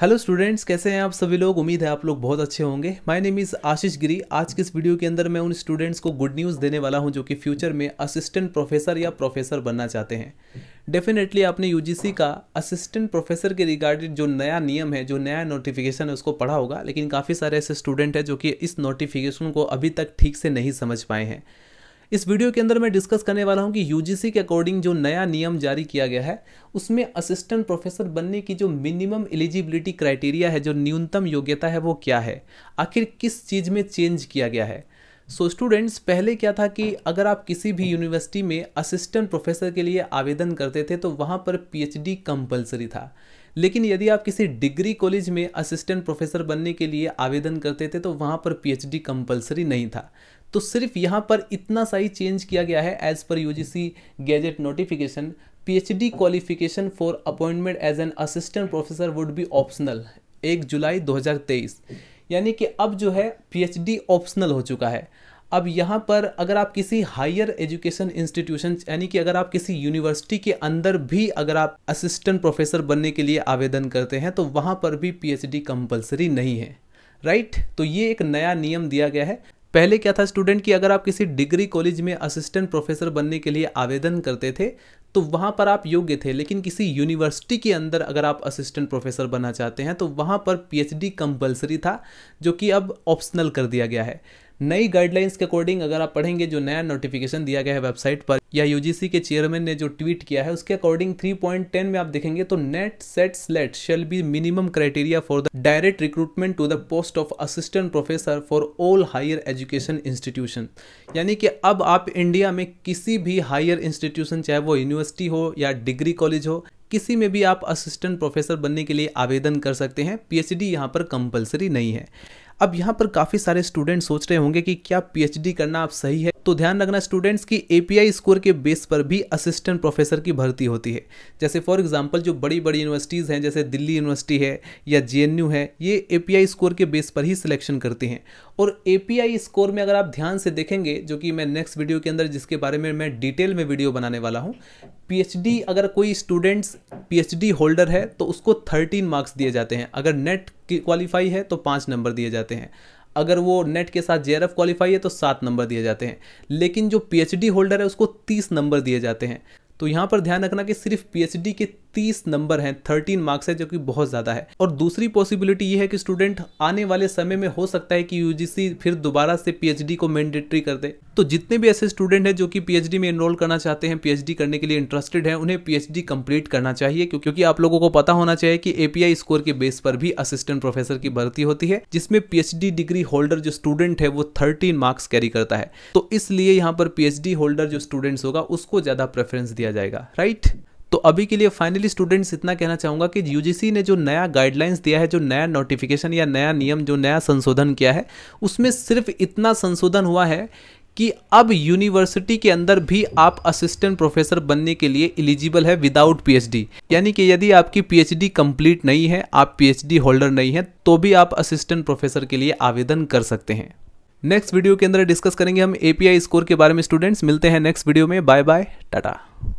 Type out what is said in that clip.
hello students कैसे हैं आप सभी लोग उम्मीद है आप लोग बहुत अच्छे होंगे my name is Ashish Giri आज के इस वीडियो के अंदर मैं उन स्टूडेंट्स को गुड न्यूज़ देने वाला हूं जो कि फ्यूचर में असिस्टेंट प्रोफेसर या प्रोफेसर बनना चाहते हैं डेफिनेटली आपने यूजीसी का असिस्टेंट प्रोफेसर के रिगार्डेड जो नया नियम है जो नया नोटिफिकेशन है उसको पढ़ा होगा लेकिन काफ़ी सारे ऐसे स्टूडेंट हैं जो कि इस नोटिफिकेशन को अभी तक ठीक से नहीं समझ पाए हैं इस वीडियो के अंदर मैं डिस्कस करने वाला हूं कि यूजीसी के अकॉर्डिंग जो नया नियम जारी किया गया है उसमें असिस्टेंट प्रोफेसर बनने की जो मिनिमम एलिजिबिलिटी क्राइटेरिया है जो न्यूनतम योग्यता है वो क्या है आखिर किस चीज़ में चेंज किया गया है सो so, स्टूडेंट्स पहले क्या था कि अगर आप किसी भी यूनिवर्सिटी में असिस्टेंट प्रोफेसर के लिए आवेदन करते थे तो वहाँ पर पीएचडी कंपलसरी था लेकिन यदि आप किसी डिग्री कॉलेज में असिस्टेंट प्रोफेसर बनने के लिए आवेदन करते थे तो वहाँ पर पीएचडी कंपलसरी नहीं था तो सिर्फ यहाँ पर इतना सा ही चेंज किया गया है as per the gazette notification the qualification for appointment as an assistant professor would be optional एक जुलाई 2023 यानी कि अब जो है डी ऑप्शनल हो चुका है अब यहाँ पर अगर आप किसी हायर एजुकेशन इंस्टीट्यूशन यानी कि अगर आप किसी यूनिवर्सिटी के अंदर भी अगर आप असिस्टेंट प्रोफेसर बनने के लिए आवेदन करते हैं तो वहाँ पर भी डी कंपल्सरी नहीं है राइट तो ये एक नया नियम दिया गया है पहले क्या था स्टूडेंट की अगर आप किसी डिग्री कॉलेज में असिस्टेंट प्रोफेसर बनने के लिए आवेदन करते थे तो वहाँ पर आप योग्य थे लेकिन किसी यूनिवर्सिटी के अंदर अगर आप असिस्टेंट प्रोफेसर बनना चाहते हैं तो वहाँ पर पीएचडी कंपलसरी था जो कि अब ऑप्शनल कर दिया गया है नई गाइडलाइंस के अकॉर्डिंग अगर आप पढ़ेंगे जो नया नोटिफिकेशन दिया गया है वेबसाइट पर या यूजीसी के चेयरमैन ने जो ट्वीट किया है उसके अकॉर्डिंग 3.10 में आप देखेंगे तो NET SET SLET shall be minimum criteria for the direct recruitment to the post of assistant professor for all higher education institution यानी कि अब आप इंडिया में किसी भी हायर इंस्टीट्यूशन चाहे वो यूनिवर्सिटी हो या डिग्री कॉलेज हो किसी में भी आप असिस्टेंट प्रोफेसर बनने के लिए आवेदन कर सकते हैं पीएचडी यहाँ पर कंपलसरी नहीं है अब यहाँ पर काफ़ी सारे स्टूडेंट सोच रहे होंगे कि क्या पीएचडी करना आप सही है तो ध्यान रखना स्टूडेंट्स की एपीआई स्कोर के बेस पर भी असिस्टेंट प्रोफेसर की भर्ती होती है जैसे फॉर एग्जांपल जो बड़ी बड़ी यूनिवर्सिटीज़ हैं जैसे दिल्ली यूनिवर्सिटी है या जे है ये ए स्कोर के बेस पर ही सिलेक्शन करती हैं और ए स्कोर में अगर आप ध्यान से देखेंगे जो कि मैं नेक्स्ट वीडियो के अंदर जिसके बारे में मैं डिटेल में वीडियो बनाने वाला हूँ पी अगर कोई स्टूडेंट्स पी होल्डर है तो उसको थर्टीन मार्क्स दिए जाते हैं अगर नेट क्वालिफाई है तो पाँच नंबर दिए जाते हैं अगर वो नेट के साथ जे क्वालिफाई है तो सात नंबर दिए जाते हैं लेकिन जो पीएचडी होल्डर है उसको तीस नंबर दिए जाते हैं तो यहाँ पर ध्यान रखना कि सिर्फ पीएचडी के तीस नंबर हैं थर्टीन मार्क्स है जो कि बहुत ज़्यादा है और दूसरी पॉसिबिलिटी ये है कि स्टूडेंट आने वाले समय में हो सकता है कि यूजीसी फिर दोबारा से पीएचडी को मैंडेटरी कर दे तो जितने भी ऐसे स्टूडेंट हैं जो कि पीएचडी में एनरोल करना चाहते हैं पीएचडी करने के लिए इंटरेस्टेड हैं उन्हें पीएचडी कंप्लीट करना चाहिए क्योंकि आप लोगों को पता होना चाहिए कि एपीआई स्कोर के बेस पर भी असिस्टेंट प्रोफेसर की भर्ती होती है जिसमें पीएचडी डिग्री होल्डर जो स्टूडेंट है वो थर्टीन मार्क्स कैरी करता है तो इसलिए यहाँ पर पीएचडी होल्डर जो स्टूडेंट्स होगा उसको ज़्यादा प्रेफरेंस दिया जाएगा राइट तो अभी के लिए फाइनली स्टूडेंट्स इतना कहना चाहूंगा कि यूजीसी ने जो नया गाइडलाइंस दिया है जो नया नोटिफिकेशन या नया नियम जो नया संशोधन किया है उसमें सिर्फ इतना संशोधन हुआ है कि अब यूनिवर्सिटी के अंदर भी आप असिस्टेंट प्रोफेसर बनने के लिए एलिजिबल है विदाउट पीएचडी यानी कि यदि आपकी पीएचडी कंप्लीट नहीं है आप पीएचडी होल्डर नहीं है तो भी आप असिस्टेंट प्रोफेसर के लिए आवेदन कर सकते हैं नेक्स्ट वीडियो के अंदर डिस्कस करेंगे हम एपीआई स्कोर के बारे में स्टूडेंट्स मिलते हैं नेक्स्ट वीडियो में बाय बाय टाटा